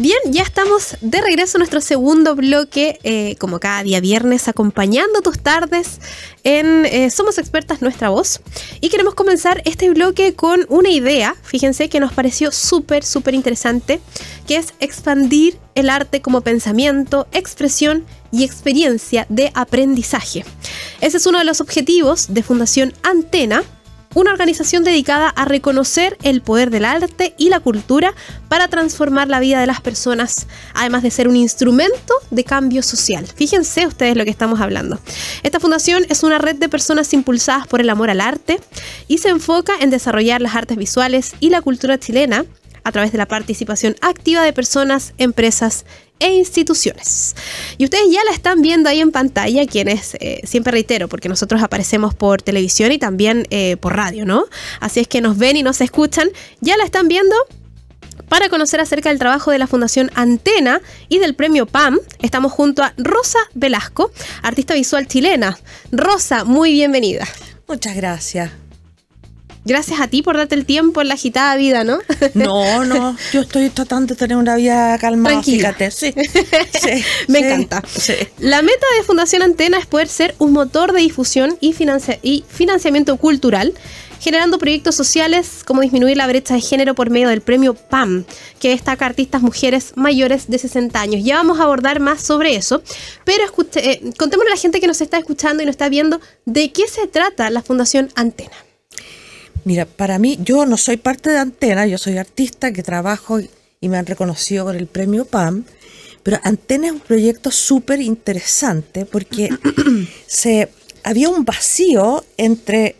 Bien, ya estamos de regreso a nuestro segundo bloque, eh, como cada día viernes, acompañando tus tardes en eh, Somos Expertas Nuestra Voz. Y queremos comenzar este bloque con una idea, fíjense, que nos pareció súper, súper interesante, que es expandir el arte como pensamiento, expresión y experiencia de aprendizaje. Ese es uno de los objetivos de Fundación Antena, una organización dedicada a reconocer el poder del arte y la cultura para transformar la vida de las personas, además de ser un instrumento de cambio social. Fíjense ustedes lo que estamos hablando. Esta fundación es una red de personas impulsadas por el amor al arte y se enfoca en desarrollar las artes visuales y la cultura chilena a través de la participación activa de personas, empresas e instituciones. Y ustedes ya la están viendo ahí en pantalla, quienes eh, siempre reitero, porque nosotros aparecemos por televisión y también eh, por radio, ¿no? Así es que nos ven y nos escuchan, ya la están viendo. Para conocer acerca del trabajo de la Fundación Antena y del Premio PAM, estamos junto a Rosa Velasco, artista visual chilena. Rosa, muy bienvenida. Muchas gracias gracias a ti por darte el tiempo en la agitada vida, ¿no? No, no, yo estoy tratando de tener una vida calmada, Tranquila. fíjate, sí. sí Me encanta. La meta de Fundación Antena es poder ser un motor de difusión y, financiamiento cultural generando proyectos sociales como disminuir la brecha de género por medio del premio PAM, que destaca artistas mujeres mayores de 60 años. Ya vamos a abordar más sobre eso, pero eh, contémosle a la gente que nos está escuchando y nos está viendo de qué se trata la Fundación Antena. Mira, para mí, yo no soy parte de Antena, yo soy artista que trabajo y me han reconocido con el premio PAM, pero Antena es un proyecto súper interesante porque se, había un vacío entre,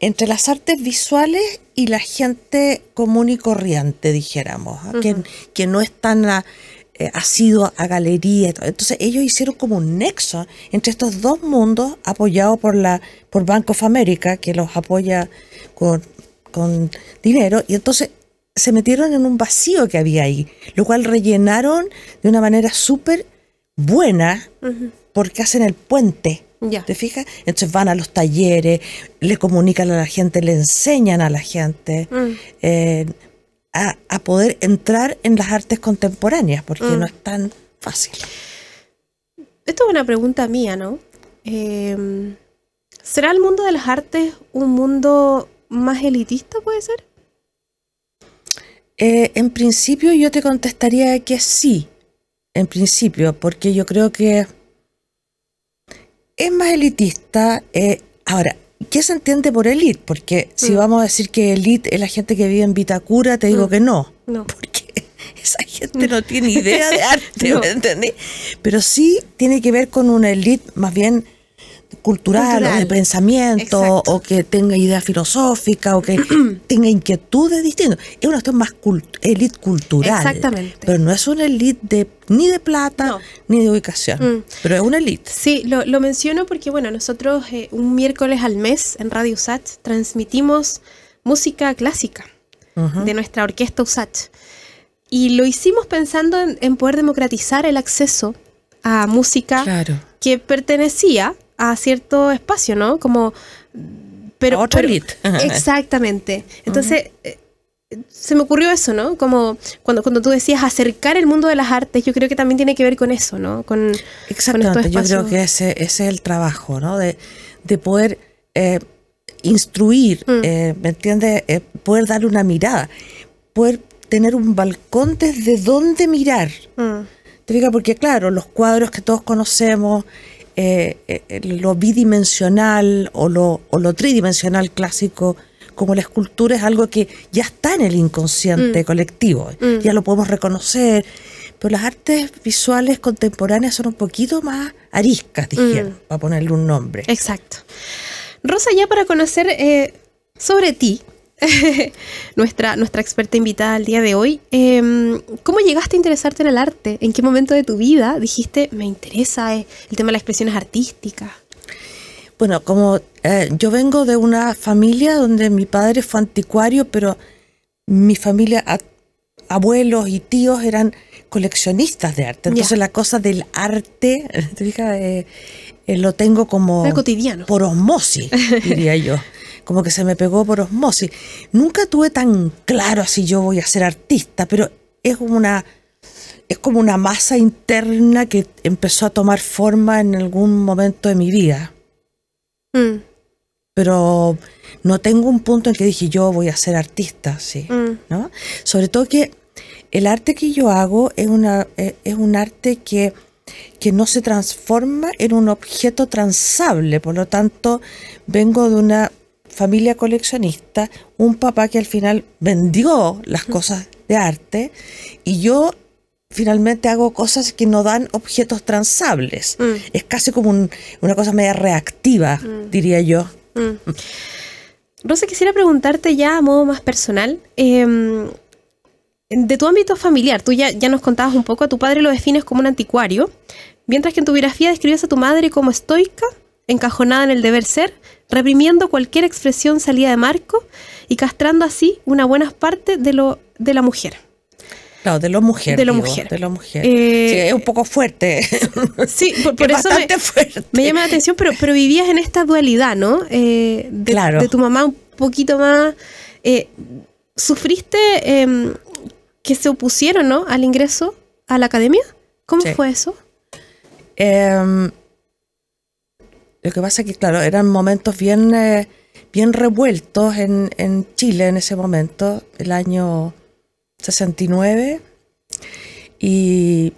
entre las artes visuales y la gente común y corriente, dijéramos, ¿ah? que, no están. tan ha eh, sido a galería. Entonces ellos hicieron como un nexo entre estos dos mundos apoyados por, la, por Bank of America, que los apoya con, con dinero. Y entonces se metieron en un vacío que había ahí, lo cual rellenaron de una manera súper buena porque hacen el puente. ¿Te fijas? Entonces van a los talleres, le comunican a la gente, le enseñan a la gente. Mm. Eh, a, poder entrar en las artes contemporáneas, porque mm. no es tan fácil. Esto es una pregunta mía, ¿no? Em, ¿Será el mundo de las artes un mundo más elitista, puede ser? Eh, en principio yo te contestaría que sí, en principio, porque yo creo que es más elitista. Eh, ahora, ¿qué se entiende por elite? Porque si mm. vamos a decir que elite es la gente que vive en Vitacura, te digo mm. que no. Porque esa gente no tiene idea de arte, ¿me entendí? Pero sí tiene que ver con una elite más bien cultural, o de pensamiento, o que tenga idea filosófica, o que tenga inquietudes distintas. Es una cuestión más élite elite cultural. Exactamente. Pero no es una elite ni de plata, ni de ubicación. Mm. Pero es una elite. Sí, lo, menciono porque, bueno, nosotros eh, un miércoles al mes en Radio USACH transmitimos música clásica de nuestra orquesta USAT. Y lo hicimos pensando en, poder democratizar el acceso a música que pertenecía a cierto espacio, ¿no? Como... Pero, Exactamente. Entonces, eh, se me ocurrió eso, ¿no? Como cuando, cuando tú decías acercar el mundo de las artes, yo creo que también tiene que ver con eso, ¿no? Con, Exactamente, yo creo que ese, es el trabajo, ¿no? De, poder eh, instruir, mm. eh, ¿me entiendes? poder dar una mirada, poder tener un balcón desde donde mirar. Mm. ¿Te fijas? Porque claro, los cuadros que todos conocemos, eh, eh, lo bidimensional o lo, tridimensional clásico como la escultura es algo que ya está en el inconsciente mm. colectivo, mm. ya lo podemos reconocer, pero las artes visuales contemporáneas son un poquito más ariscas, dijeron, mm. para ponerle un nombre. Exacto. Rosa, ya para conocer eh, sobre ti, nuestra, nuestra experta invitada al día de hoy. Em, ¿Cómo llegaste a interesarte en el arte? ¿En qué momento de tu vida dijiste, me interesa eh, el tema de las expresiones artísticas? Bueno, como eh, yo vengo de una familia donde mi padre fue anticuario, pero mi familia, abuelos y tíos eran coleccionistas de arte. Entonces la cosa del arte, te fijas, eh, lo tengo como... cotidiano. Por osmosis, diría yo. como que se me pegó por osmosis. Nunca tuve tan claro si yo voy a ser artista, pero es una es como una masa interna que empezó a tomar forma en algún momento de mi vida. Mm. Pero no tengo un punto en que dije yo voy a ser artista, sí. Mm. Sobre todo que el arte que yo hago es, una, es un arte que, que no se transforma en un objeto transable. Por lo tanto, vengo de una familia coleccionista, un papá que al final vendió las cosas de arte y yo finalmente hago cosas que no dan objetos transables. Mm. Es casi como una cosa media reactiva, mm. diría yo. Mm. Rosa, quisiera preguntarte ya a modo más personal. Em, de tu ámbito familiar, tú ya, ya nos contabas un poco, a tu padre lo defines como un anticuario, mientras que en tu biografía describes a tu madre como estoica, encajonada en el deber ser, reprimiendo cualquier expresión salida de marco y castrando así una buena parte de, lo, de la mujer. Claro, de lo mujer. De lo mujer. De lo mujer. Eh, es un poco fuerte. Sí, por, eso me, llama la atención, pero, pero vivías en esta dualidad, ¿no? Eh, de, claro. de tu mamá un poquito más... Eh, ¿Sufriste em, que se opusieron, ¿no? Al ingreso a la academia. ¿Cómo fue eso? Em, lo que pasa es que, claro, eran momentos bien, eh, bien revueltos en, Chile en ese momento, el año 69, y,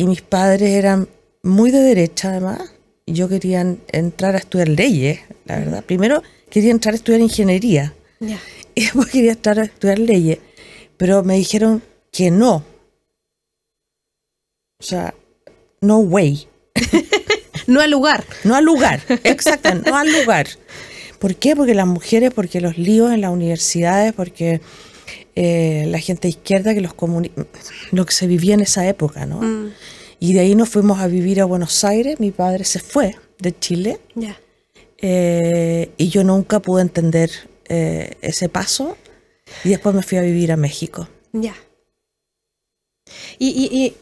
mis padres eran muy de derecha además, y yo quería entrar a estudiar leyes, la verdad. Primero quería entrar a estudiar ingeniería, y después quería entrar a estudiar leyes, pero me dijeron que no. O sea, no way. No al lugar. No al lugar, exacto, no al lugar. ¿Por qué? Porque las mujeres, porque los líos en las universidades, porque eh, la gente izquierda que los lo que se vivía en esa época, ¿no? Mm. Y de ahí nos fuimos a vivir a Buenos Aires, mi padre se fue de Chile. Eh, y yo nunca pude entender eh, ese paso. Y después me fui a vivir a México. Ya. y,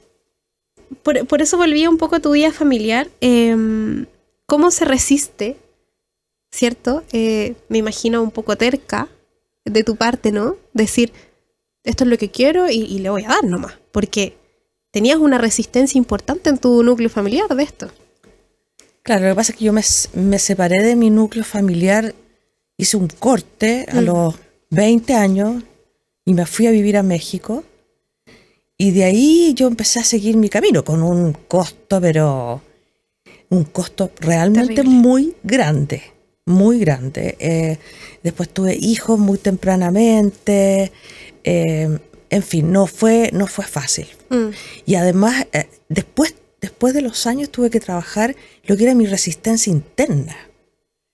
por, eso volví un poco a tu vida familiar. Em, ¿Cómo se resiste? ¿Cierto? Eh, me imagino un poco terca de tu parte, ¿no? Decir, esto es lo que quiero y, le voy a dar nomás. Porque tenías una resistencia importante en tu núcleo familiar de esto. Claro, lo que pasa es que yo me, separé de mi núcleo familiar, hice un corte a mm. los 20 años y me fui a vivir a México. Y de ahí yo empecé a seguir mi camino con un costo, pero un costo realmente muy grande, muy grande. Eh, después tuve hijos muy tempranamente, eh, en fin, no fue, no fue fácil. Mm. Y además, eh, después, después de los años tuve que trabajar lo que era mi resistencia interna,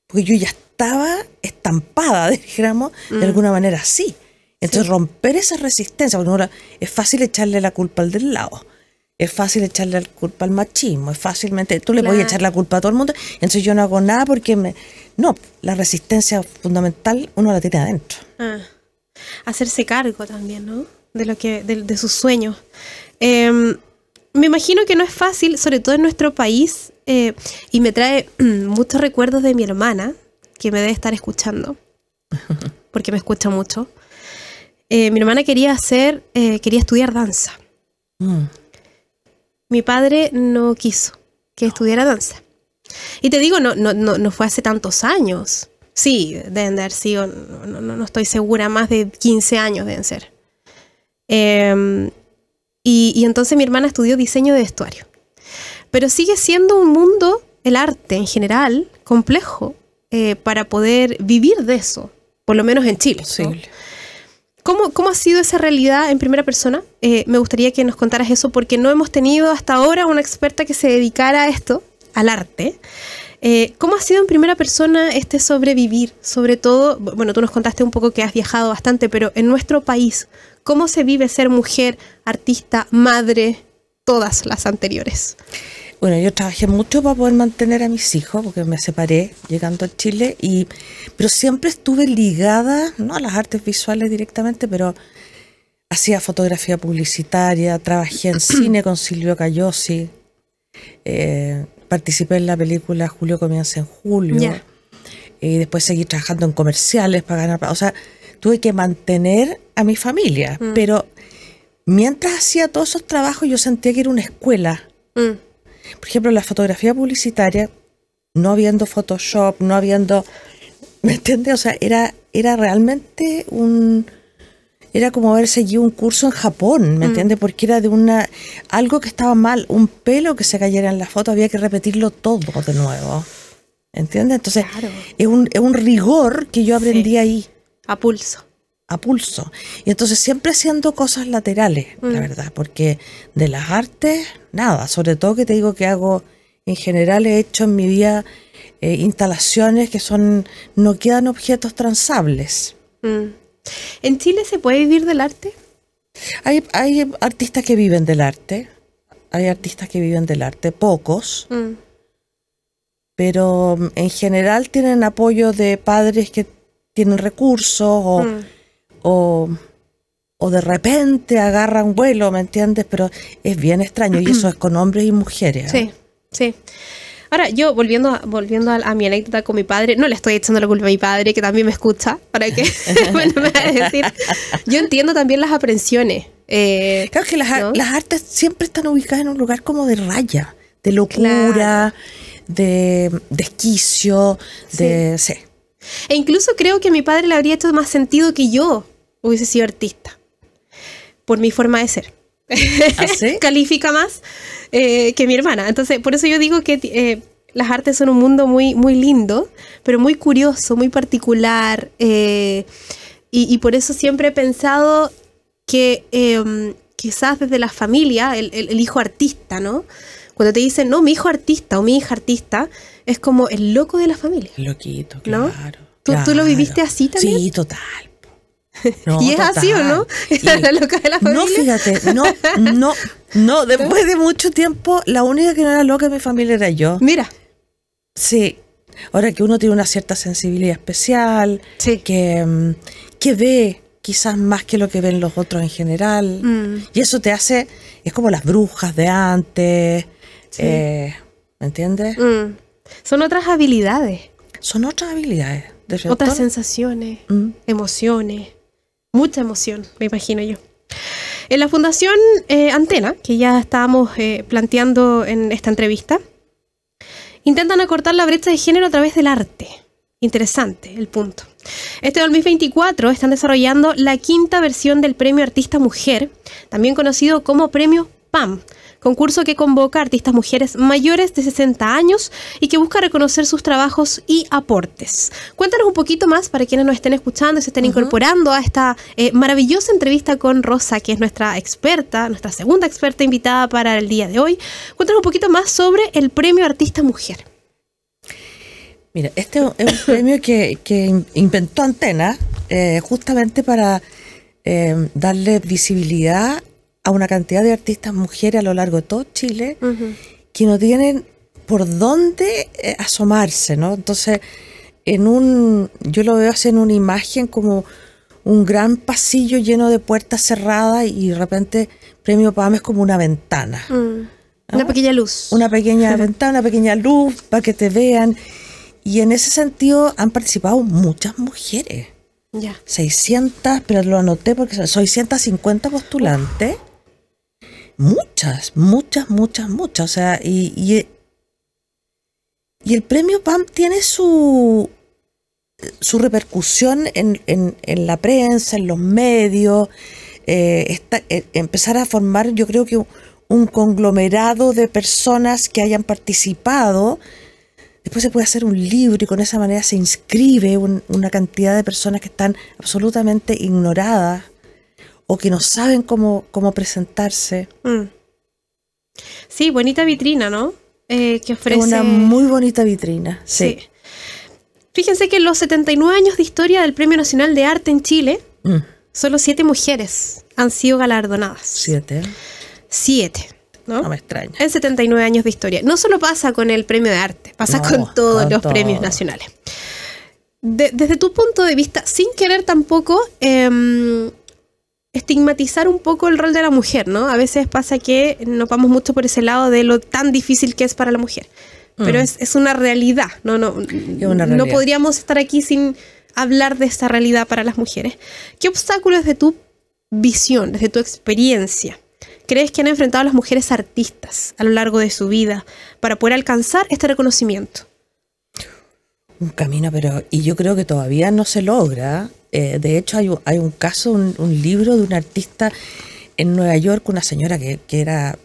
porque yo ya estaba estampada, digamos, de mm. alguna manera así. Entonces romper esa resistencia, porque es fácil echarle la culpa al del lado, es fácil echarle la culpa al machismo, es fácilmente, tú le puedes echar la culpa a todo el mundo, entonces yo no hago nada porque me... No, la resistencia fundamental uno la tiene adentro. Ah, hacerse cargo también, ¿no? De, lo que, de, sus sueños. Em, me imagino que no es fácil, sobre todo en nuestro país, eh, y me trae muchos recuerdos de mi hermana, que me debe estar escuchando, porque me escucha mucho. Eh, mi hermana quería hacer, eh, quería estudiar danza. Mm. Mi padre no quiso que estudiara danza. Y te digo, no, no, fue hace tantos años. Sí, de haber no, no, estoy segura, más de 15 años deben ser. Em, y, entonces mi hermana estudió diseño de vestuario. Pero sigue siendo un mundo, el arte en general, complejo, eh, para poder vivir de eso, por lo menos en Chile. Sí. ¿Cómo, ¿Cómo ha sido esa realidad en primera persona? Eh, me gustaría que nos contaras eso porque no hemos tenido hasta ahora una experta que se dedicara a esto, al arte. Eh, ¿Cómo ha sido en primera persona este sobrevivir? Sobre todo, bueno, tú nos contaste un poco que has viajado bastante, pero en nuestro país, ¿cómo se vive ser mujer, artista, madre, todas las anteriores? Bueno, yo trabajé mucho para poder mantener a mis hijos, porque me separé llegando a Chile, y, pero siempre estuve ligada, no a las artes visuales directamente, pero hacía fotografía publicitaria, trabajé en cine con Silvio Cayosi, eh, participé en la película Julio comienza en julio, y después seguí trabajando en comerciales para ganar, o sea, tuve que mantener a mi familia, mm. pero mientras hacía todos esos trabajos yo sentía que era una escuela. Mm por ejemplo, la fotografía publicitaria, no habiendo Photoshop, no habiendo, ¿me entiendes? O sea, era, era realmente un, era como haber seguido un curso en Japón, ¿me mm. entiendes? Porque era de una algo que estaba mal, un pelo que se cayera en la foto, había que repetirlo todo de nuevo. ¿Entiendes? Entonces, es, un, es un rigor que yo aprendí ahí. A pulso a pulso. Y entonces siempre haciendo cosas laterales, la mm. verdad, porque de las artes, nada, sobre todo que te digo que hago, en general he hecho en mi vida eh, instalaciones que son, no quedan objetos transables. Mm. ¿En Chile se puede vivir del arte? Hay, hay artistas que viven del arte, hay artistas que viven del arte, pocos. Mm. Pero en general tienen apoyo de padres que tienen recursos o o, de repente agarran vuelo, ¿me entiendes? Pero es bien extraño y eso es con hombres y mujeres. ¿ah? Sí, sí. Ahora, yo volviendo, a, volviendo a, mi anécdota con mi padre, no le estoy echando la culpa a mi padre, que también me escucha, para que me va a decir. Yo entiendo también las aprensiones. Eh, claro que las, las, artes siempre están ubicadas en un lugar como de raya, de locura, de desquicio, de. Sí. E incluso creo que a mi padre le habría hecho más sentido que yo hubiese sido artista, por mi forma de ser. ¿Ah, Califica más eh, que mi hermana. Entonces, por eso yo digo que eh, las artes son un mundo muy, muy lindo, pero muy curioso, muy particular. Eh, y, por eso siempre he pensado que quizás desde la familia, el hijo artista, ¿no? Cuando te dicen, no, mi hijo artista o mi hija artista, es como el loco de la familia. loquito, claro. ¿Tú, lo viviste así también? Sí, total. y es así, ¿o no? ¿Es la loca de la familia? No, fíjate, no, no, no. Después de mucho tiempo, la única que no era loca de mi familia era yo. Mira. Sí, Ahora que uno tiene una cierta sensibilidad especial, que, mm, que, ve quizás más que lo que ven los otros en general. Mm. Y eso te hace, es como las brujas de antes, eh, ¿Me entiendes? Mm. Son otras habilidades. Son otras habilidades. De otras sensaciones, mm. emociones. Mucha emoción, me imagino yo. En la Fundación eh, Antena, que ya estábamos eh, planteando en esta entrevista, intentan acortar la brecha de género a través del arte. Interesante el punto. Este 2024 están desarrollando la quinta versión del Premio Artista Mujer, también conocido como Premio PAM, concurso que convoca a artistas mujeres mayores de 60 años y que busca reconocer sus trabajos y aportes. Cuéntanos un poquito más para quienes nos estén escuchando y se estén incorporando a esta eh, maravillosa entrevista con Rosa, que es nuestra experta, nuestra segunda experta invitada para el día de hoy. Cuéntanos un poquito más sobre el Premio Artista Mujer. Mira, este es un premio que, inventó Antena eh, justamente para eh, darle visibilidad a una cantidad de artistas mujeres a lo largo de todo Chile que no tienen por dónde eh, asomarse, ¿no? Entonces, en un, yo lo veo así en una imagen como un gran pasillo lleno de puertas cerradas y de repente Premio PAM es como una ventana. Mm. ¿Ah? Una pequeña luz. Una pequeña ventana, una pequeña luz para que te vean. Y en ese sentido han participado muchas mujeres. Ya. 600, pero lo anoté porque son 650 postulantes muchas, muchas, muchas, muchas. O sea, y, eh, y, el premio PAM tiene su, su repercusión en, en, la prensa, en los medios, eh, eh, empezar a formar, yo creo que un conglomerado de personas que hayan participado. Después se puede hacer un libro y con esa manera se inscribe una cantidad de personas que están absolutamente ignoradas o que no saben cómo, cómo presentarse. Mm. Sí, bonita vitrina, ¿no? Eh, que ofrece... Una muy bonita vitrina, sí. Fíjense que en los 79 años de historia del Premio Nacional de Arte en Chile, mm. solo siete mujeres han sido galardonadas. ¿Siete? Siete. ¿no? me extraña. En 79 años de historia. No solo pasa con el premio de arte, pasa con todos los premios nacionales. desde tu punto de vista, sin querer tampoco, em, estigmatizar un poco el rol de la mujer, ¿no? A veces pasa que no vamos mucho por ese lado de lo tan difícil que es para la mujer. Pero mm. es, una realidad, no, no, no podríamos estar aquí sin hablar de esta realidad para las mujeres. ¿Qué obstáculos de tu visión, desde tu experiencia, crees que han enfrentado las mujeres artistas a lo largo de su vida para poder alcanzar este reconocimiento? Un camino, pero. Y yo creo que todavía no se logra. Eh, de hecho, hay un, caso, un, libro de un artista en Nueva York, una señora que, era eh,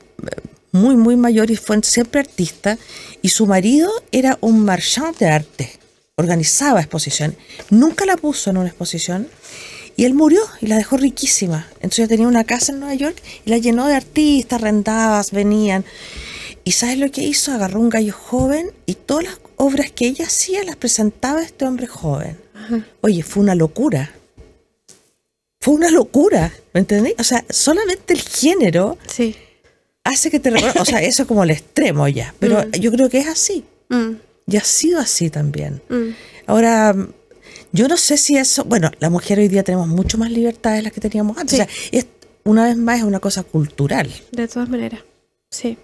muy, muy mayor y fue siempre artista, y su marido era un marchante de arte, organizaba exposición. Nunca la puso en una exposición. Y él murió y la dejó riquísima. Entonces tenía una casa en Nueva York y la llenó de artistas, rentabas, venían. ¿Y sabes lo que hizo? Agarró un gallo joven y todas las obras que ella hacía las presentaba este hombre joven. Oye, fue una locura. Fue una locura, ¿me entendéis? O sea, solamente el género sí. hace que te O sea, eso es como el extremo ya, pero mm. yo creo que es así. Mm. Y ha sido así también. Mm. Ahora, yo no sé si eso, bueno, la mujer hoy día tenemos mucho más libertades de las que teníamos antes. O sea, es, una vez más es una cosa cultural. De todas maneras, sí.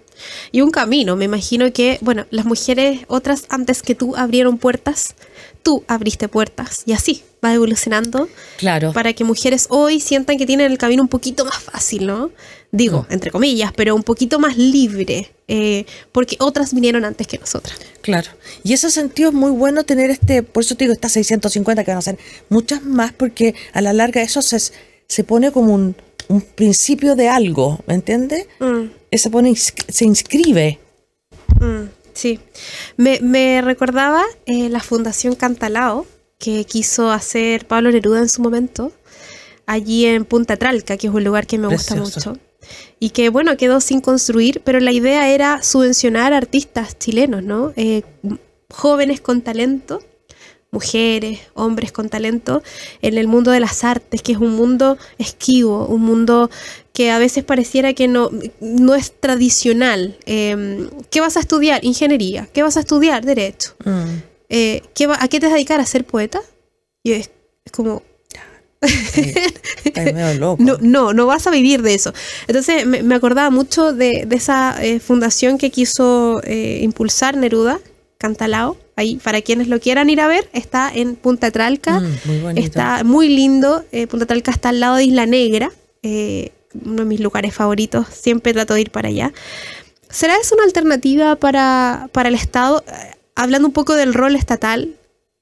Y un camino, me imagino que, bueno, las mujeres otras antes que tú abrieron puertas, tú abriste puertas y así va evolucionando. Claro. Para que mujeres hoy sientan que tienen el camino un poquito más fácil, ¿no? Digo, entre comillas, pero un poquito más libre, eh, porque otras vinieron antes que nosotras. Claro. Y ese sentido es muy bueno tener este, por eso te digo, estas 650 que van a ser muchas más, porque a la larga eso se pone como un un principio de algo, ¿me entiendes? Mm. Se, pone, se inscribe. Mm, sí. Me, recordaba eh, la Fundación Cantalao, que quiso hacer Pablo Neruda en su momento, allí en Punta Tralca, que es un lugar que me gusta mucho. Y que bueno, quedó sin construir, pero la idea era subvencionar artistas chilenos, ¿no? Eh, jóvenes con talento mujeres, hombres con talento en el mundo de las artes, que es un mundo esquivo, un mundo que a veces pareciera que no, no es tradicional. Em, ¿Qué vas a estudiar? Ingeniería. ¿Qué vas a estudiar? Derecho. Mm. Eh, ¿A qué te vas a dedicar? ¿A ser poeta? Y es, como... no, no, vas a vivir de eso. Entonces me, me acordaba mucho de, esa eh, fundación que quiso eh, impulsar Neruda, Cantalao, Ahí, para quienes lo quieran ir a ver, está en Punta Tralca. Mm, está muy lindo. Eh, Punta Tralca está al lado de Isla Negra, eh, uno de mis lugares favoritos. Siempre trato de ir para allá. ¿Será eso una alternativa para, el Estado? Eh, hablando un poco del rol estatal,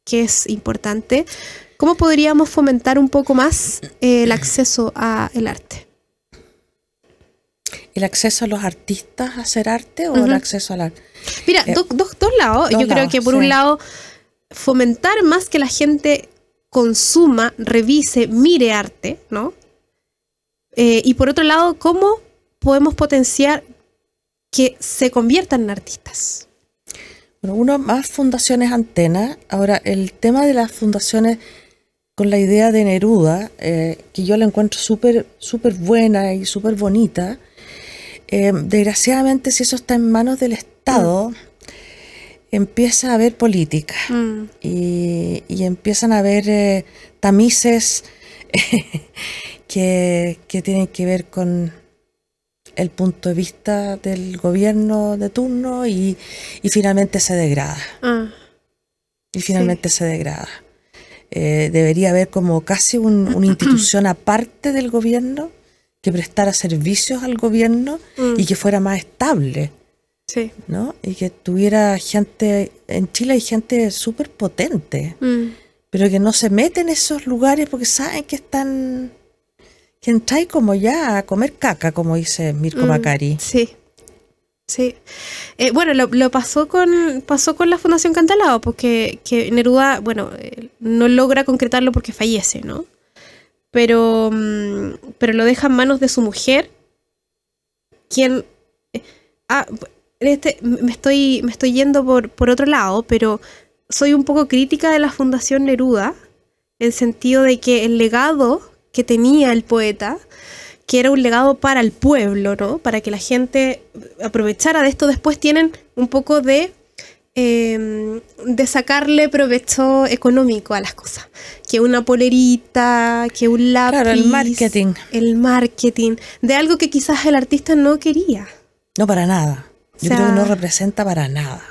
que es importante, ¿cómo podríamos fomentar un poco más el acceso al arte? el acceso a los artistas a hacer arte o el acceso al arte. Mira, eh, dos, dos, lados. Yo creo que por un lado, fomentar más que la gente consuma, revise, mire arte, ¿no? Eh, y por otro lado, ¿cómo podemos potenciar que se conviertan en artistas? Bueno, uno más fundaciones antenas. Ahora, el tema de las fundaciones con la idea de Neruda, eh, que yo la encuentro súper súper buena y súper bonita, Em, desgraciadamente si eso está en manos del Estado, mm. empieza a haber política mm. y, empiezan a haber eh, tamices que, tienen que ver con, el punto de vista del gobierno de turno y, finalmente se degrada. y finalmente se degrada. Ah. Eh, debería haber como casi una institución aparte del gobierno que prestara servicios al gobierno mm. y que fuera más estable. Sí. ¿no? Y que tuviera gente, en Chile hay gente súper potente, mm. pero que no se mete en esos lugares porque saben que están, que entran como ya a comer caca, como dice Mirko mm, Macari. Sí. Sí. Eh, bueno, lo, pasó con pasó con la Fundación Cantalao, porque pues que Neruda, bueno, eh, no logra concretarlo porque fallece, ¿no? pero, mm, pero lo deja en manos de su mujer, quien... Eh, ah, este, me, estoy, me estoy yendo por, por otro lado, pero soy un poco crítica de la Fundación Neruda, en el sentido de que el legado que tenía el poeta, que era un legado para el pueblo, ¿no? Para que la gente aprovechara de esto, después tienen un poco de Em, de sacarle provecho económico a las cosas. Que una polerita, que un lápiz. Claro, el marketing. El marketing. De algo que quizás el artista no quería. No, para nada. Yo creo que no representa para nada.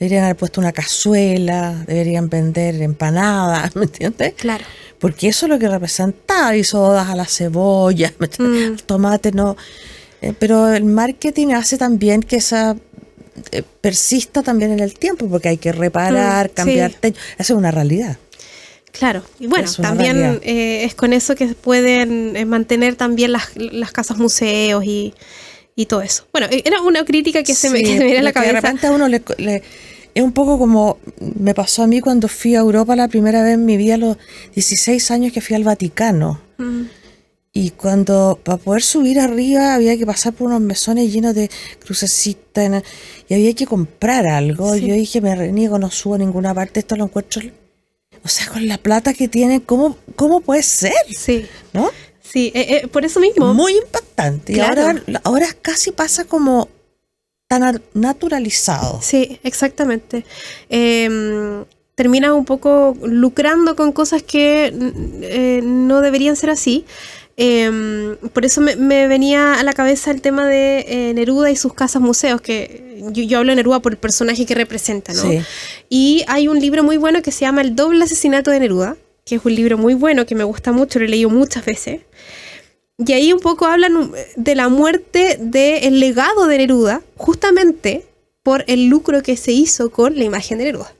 Deberían haber puesto una cazuela, deberían vender empanadas, ¿me entiendes? Claro. Porque eso es lo que representa, y sodas a la cebolla, mm. tomate, no. Eh, pero el marketing hace también que esa eh, persista también en el tiempo, porque hay que reparar, mm, cambiar techo. Eso es una realidad. Claro, y bueno, también eh, es con eso que pueden eh, mantener también las, las casas museos y, todo eso. Bueno, e, era una crítica que se me, viene la cabeza. uno es un poco como me pasó a mí cuando fui a Europa la primera vez en mi vida, a los 16 años que fui al Vaticano. Mm. Y cuando para poder subir arriba había que pasar por unos mesones llenos de crucecitas y había que comprar algo. Yo dije, me reniego, no subo a ninguna parte, esto lo encuentro. O sea, con la plata que tiene, ¿cómo, cómo puede ser? Sí. ¿No? Sí, eh, eh, por eso mismo. Muy impactante. Y ahora, ahora casi pasa como tan naturalizado. Sí, exactamente. Em, termina un poco lucrando con cosas que eh, no deberían ser así. Em, por eso me, venía a la cabeza el tema de eh, Neruda y sus casas museos, que yo, hablo de Neruda por el personaje que representa, ¿no? Y hay un libro muy bueno que se llama El doble asesinato de Neruda, que es un libro muy bueno, que me gusta mucho, lo he leído muchas veces. Y ahí un poco hablan um, de la muerte del legado de Neruda, justamente por el lucro que se hizo con la imagen de Neruda.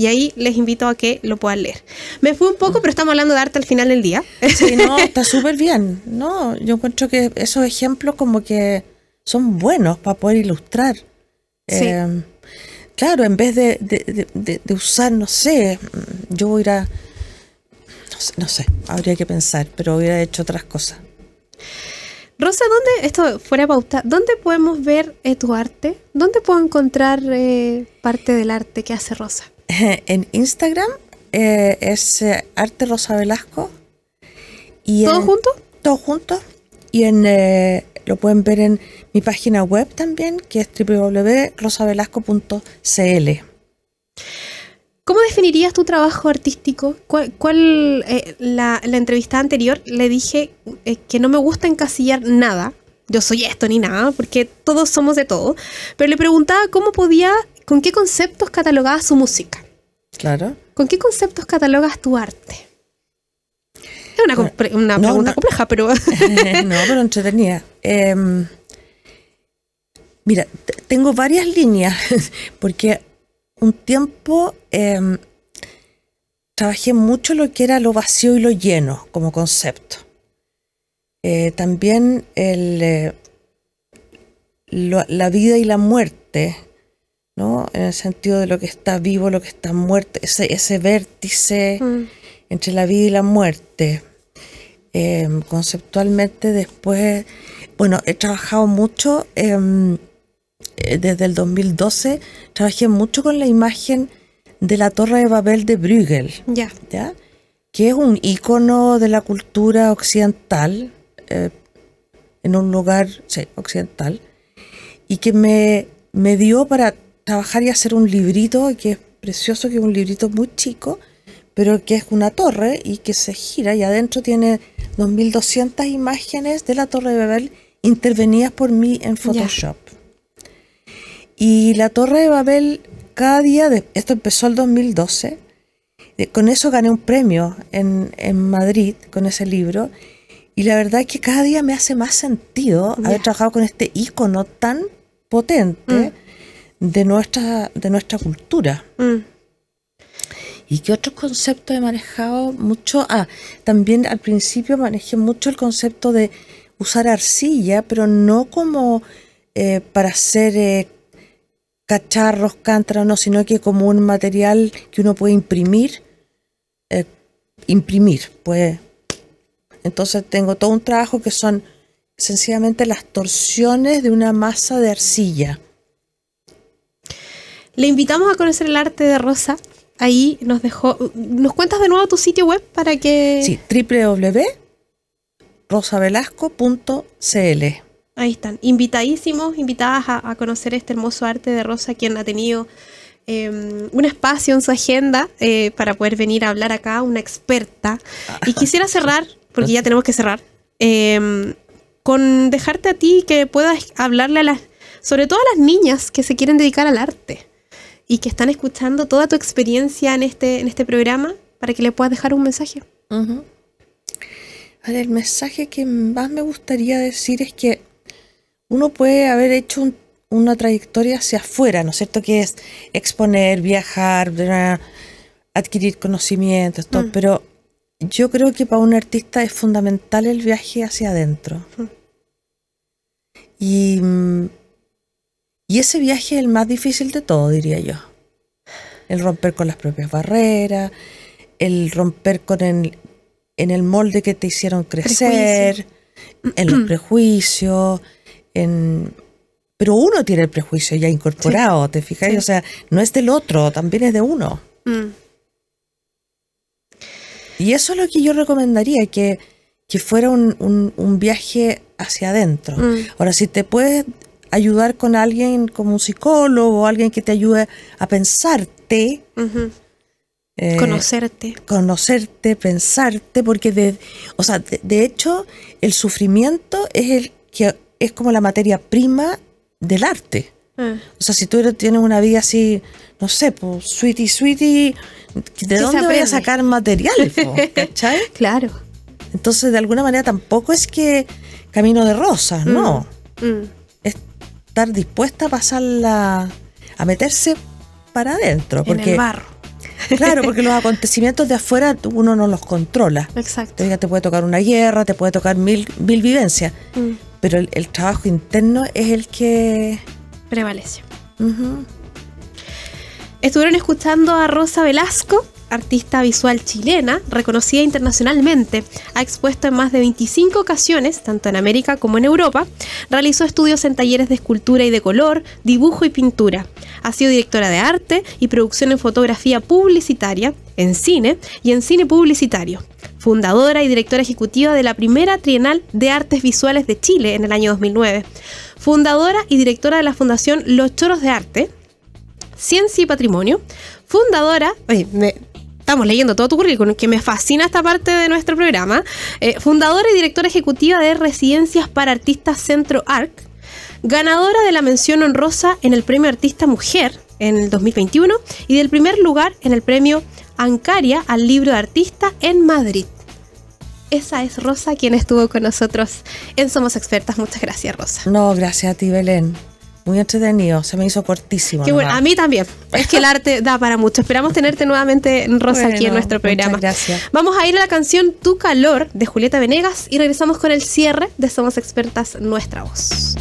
Y ahí les invito a que lo puedan leer. Me fui un poco, pero estamos hablando de arte al final del día. Sí, no, está súper bien. No, yo encuentro que esos ejemplos como que son buenos para poder ilustrar. Eh, claro, en vez de, usar, no sé, yo voy No sé, habría que pensar, pero hubiera hecho otras cosas. Rosa, ¿dónde, esto fuera pauta, ¿dónde podemos ver eh, tu arte? ¿Dónde puedo encontrar eh, parte del arte que hace Rosa? en Instagram eh, es eh, Arte Rosa Velasco. Y ¿Todo junto? Todo junto. Y en, eh, lo pueden ver en mi página web también, que es www.rosavelasco.cl. ¿Cómo definirías tu trabajo artístico? ¿Cuál, la, la, entrevista anterior le dije que no me gusta encasillar nada, yo soy esto ni nada, porque todos somos de todo, pero le preguntaba cómo podía ¿Con qué conceptos catalogabas su música? Claro. ¿Con qué conceptos catalogas tu arte? Es una, eh, pregunta compleja, pero. no, pero entretenida. Em, mira, tengo varias líneas, porque un tiempo em, trabajé mucho lo que era lo vacío y lo lleno como concepto. Eh, también eh, la vida y la muerte en el sentido de lo que está vivo, lo que está muerto, ese, vértice mm. entre la vida y la muerte. Em, conceptualmente después, bueno, he trabajado mucho, em, eh, desde el 2012, trabajé mucho con la imagen de la Torre de Babel de Bruegel, ¿ya? que es un icono de la cultura occidental, eh, en un lugar occidental, y que me, me dio para trabajar y hacer un librito que es precioso, que es un librito muy chico, pero que es una torre y que se gira y adentro tiene 2200 imágenes de la torre de Babel intervenidas por mí en Photoshop. Y la torre de Babel cada día, de, esto empezó el 2012, eh, con eso gané un premio en, Madrid con ese libro. Y la verdad es que cada día me hace más sentido haber trabajado con este icono tan potente. Mm de nuestra, de nuestra cultura. Mm. ¿Y qué otros conceptos he manejado mucho? Ah, también al principio manejé mucho el concepto de usar arcilla, pero no como eh, para hacer eh, cacharros, cántaros, sino que como un material que uno puede imprimir. Eh, imprimir, pues. Entonces tengo todo un trabajo que son sencillamente las torsiones de una masa de arcilla. Le invitamos a conocer el arte de Rosa. Ahí nos dejó. ¿Nos cuentas de nuevo tu sitio web para que.? Sí, www.rosabelasco.cl Ahí están. Invitadísimos, invitadas a, conocer este hermoso arte de Rosa, quien ha tenido em, un espacio en su agenda eh, para poder venir a hablar acá, una experta. Y quisiera cerrar, porque ya tenemos que cerrar, em, con dejarte a ti que puedas hablarle a las, sobre todo a las niñas que se quieren dedicar al arte y que están escuchando toda tu experiencia en este, en este programa para que le puedas dejar un mensaje. el mensaje que más me gustaría decir es que uno puede haber hecho una trayectoria hacia afuera, ¿no es cierto? Que es exponer, viajar, adquirir conocimientos, todo, mm. pero yo creo que para un artista es fundamental el viaje hacia adentro. Mm. Y mm, y ese viaje es el más difícil de todo, diría yo. El romper con las propias barreras, el romper con el, en el molde que te hicieron crecer, Prejuicio. en los prejuicios, Pero uno tiene el prejuicio ya incorporado, ¿te fijáis? O sea, no es del otro, también es de uno. Mm. Y eso es lo que yo recomendaría, que, fuera un, un, viaje hacia adentro. Mm. Ahora, si te puedes ayudar con alguien como un psicólogo, o alguien que te ayude a pensarte. Eh, conocerte. Conocerte, pensarte, porque de, o sea, de, hecho el sufrimiento es el que es como la materia prima del arte. Mm. O sea, si tú tienes una vida así, no sé, pues, sweetie, sweetie, ¿de dónde voy a sacar material? claro. Entonces, de alguna manera tampoco es que camino de rosas, no. Mm. Mm dispuesta a pasarla, a meterse para adentro. Porque, en el barro. Claro, porque los acontecimientos de afuera uno no los controla. Exacto. Te puede tocar una guerra, te puede tocar mil, mil vivencias. Mm. Pero el, trabajo interno es el que... Prevalece. Estuvieron escuchando a Rosa Velasco, artista visual chilena, reconocida internacionalmente. Ha expuesto en más de 25 ocasiones, tanto en América como en Europa. Realizó estudios en talleres de escultura y de color, dibujo y pintura. Ha sido directora de arte y producción en fotografía publicitaria, en cine y en cine publicitario fundadora y directora ejecutiva de la primera Trienal de Artes Visuales de Chile en el año 2009, fundadora y directora de la Fundación Los Choros de Arte, Ciencia y Patrimonio, fundadora, me, estamos leyendo todo tu currículum, que me fascina esta parte de nuestro programa. Eh, fundadora y directora ejecutiva de Residencias para Artistas Centro ARC, ganadora de la mención honrosa en el Premio Artista Mujer en el 2021 y del primer lugar en el Premio Ancaria al Libro de Artista en Madrid. Esa es Rosa quien estuvo con nosotros en Somos Expertas. Muchas gracias, Rosa. No, gracias a ti, Belén. Muy entretenido, se me hizo cortísimo. Qué bueno, a mí también. Es que el arte da para mucho. Esperamos tenerte nuevamente, Rosa, aquí en nuestro programa. gracias. Vamos a ir a la canción Tu calor de Julieta Venegas y regresamos con el cierre de Somos Expertas Nuestra Voz.